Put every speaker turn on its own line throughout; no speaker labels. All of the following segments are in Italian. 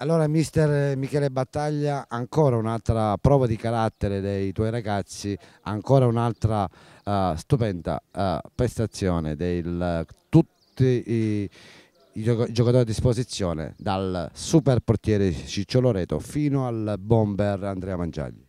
Allora, mister Michele Battaglia, ancora un'altra prova di carattere dei tuoi ragazzi, ancora un'altra uh, stupenda uh, prestazione di uh, tutti i, i giocatori a disposizione, dal super portiere Ciccio Loreto fino al bomber Andrea Mangiagli.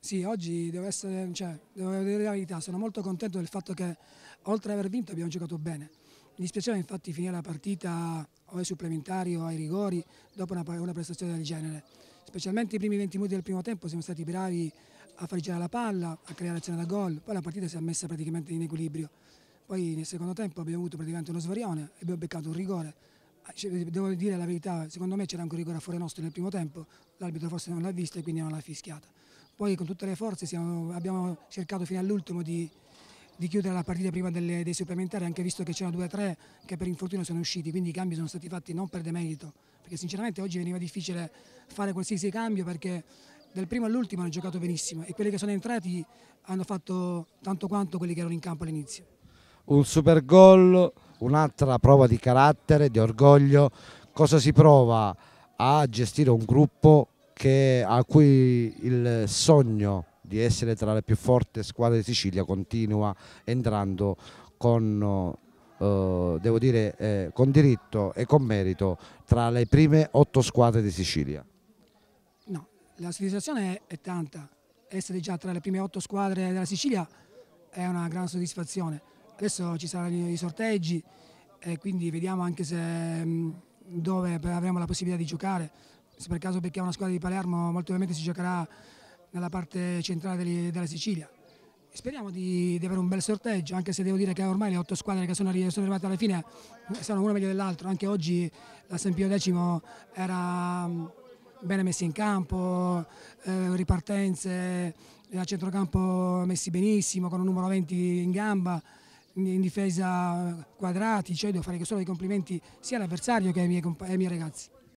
Sì, oggi devo essere, cioè, devo dire la verità, sono molto contento del fatto che oltre ad aver vinto abbiamo giocato bene mi dispiaceva infatti finire la partita o ai supplementari o ai rigori dopo una, una prestazione del genere. Specialmente i primi 20 minuti del primo tempo siamo stati bravi a far girare la palla, a creare azione da gol, poi la partita si è messa praticamente in equilibrio. Poi nel secondo tempo abbiamo avuto praticamente uno svarione e abbiamo beccato un rigore. Ah, cioè, eh, devo dire la verità, secondo me c'era anche un rigore a fuori nostro nel primo tempo, l'arbitro forse non l'ha visto e quindi non l'ha fischiata. Poi con tutte le forze siamo, abbiamo cercato fino all'ultimo di di chiudere la partita prima delle, dei supplementari, anche visto che c'erano 2-3 che per infortunio sono usciti, quindi i cambi sono stati fatti non per demerito, perché sinceramente oggi veniva difficile fare qualsiasi cambio perché dal primo all'ultimo hanno giocato benissimo e quelli che sono entrati hanno fatto tanto quanto quelli che erano in campo all'inizio.
Un super gol, un'altra prova di carattere, di orgoglio, cosa si prova a gestire un gruppo che, a cui il sogno di essere tra le più forti squadre di Sicilia continua entrando con eh, devo dire eh, con diritto e con merito tra le prime otto squadre di Sicilia
no, la soddisfazione è, tanta essere già tra le prime otto squadre della Sicilia è una gran soddisfazione adesso ci saranno i sorteggi e quindi vediamo anche se mm, dove avremo la possibilità di giocare se per caso becchiamo una squadra di Palermo molto ovviamente si giocherà nella parte centrale della Sicilia. Speriamo di, di, avere un bel sorteggio, anche se devo dire che ormai le otto squadre che sono, sono arrivate alla fine eh, sono una meglio dell'altra. Anche oggi la San Pio X era mm, bene messa in campo, eh, ripartenze, eh, a centrocampo messi benissimo, con un numero 20 in gamba in difesa quadrati, cioè devo fare solo i complimenti sia all'avversario che ai miei, ai miei ragazzi.